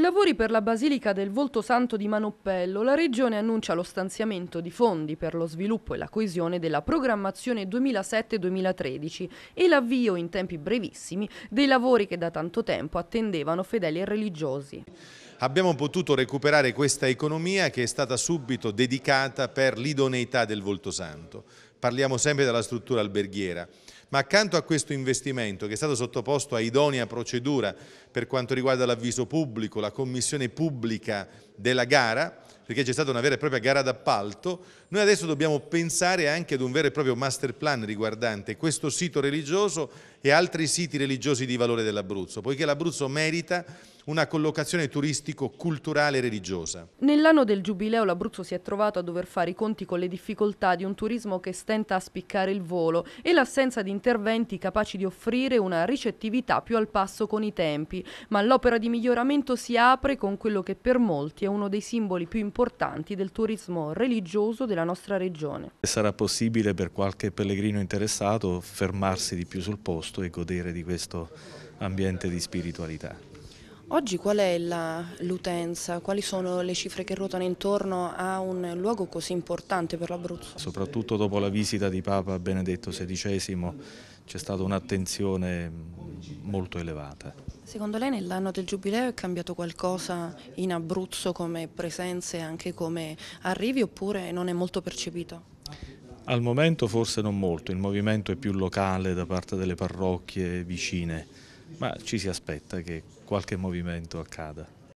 Lavori per la Basilica del Volto Santo di Manoppello, la Regione annuncia lo stanziamento di fondi per lo sviluppo e la coesione della programmazione 2007-2013 e l'avvio in tempi brevissimi dei lavori che da tanto tempo attendevano fedeli e religiosi. Abbiamo potuto recuperare questa economia che è stata subito dedicata per l'idoneità del Volto Santo. Parliamo sempre della struttura alberghiera. Ma accanto a questo investimento, che è stato sottoposto a idonea procedura per quanto riguarda l'avviso pubblico, la commissione pubblica della gara, perché c'è stata una vera e propria gara d'appalto, noi adesso dobbiamo pensare anche ad un vero e proprio master plan riguardante questo sito religioso e altri siti religiosi di valore dell'Abruzzo, poiché l'Abruzzo merita una collocazione turistico, culturale e religiosa. Nell'anno del Giubileo l'Abruzzo si è trovato a dover fare i conti con le difficoltà di un turismo che stenta a spiccare il volo e l'assenza di interventi capaci di offrire una ricettività più al passo con i tempi, ma l'opera di miglioramento si apre con quello che per molti è uno dei simboli più importanti importanti del turismo religioso della nostra regione. Sarà possibile per qualche pellegrino interessato fermarsi di più sul posto e godere di questo ambiente di spiritualità. Oggi qual è l'utenza? Quali sono le cifre che ruotano intorno a un luogo così importante per l'Abruzzo? Soprattutto dopo la visita di Papa Benedetto XVI c'è stata un'attenzione molto elevata. Secondo lei nell'anno del Giubileo è cambiato qualcosa in Abruzzo come presenze, e anche come arrivi oppure non è molto percepito? Al momento forse non molto, il movimento è più locale da parte delle parrocchie vicine, ma ci si aspetta che qualche movimento accada.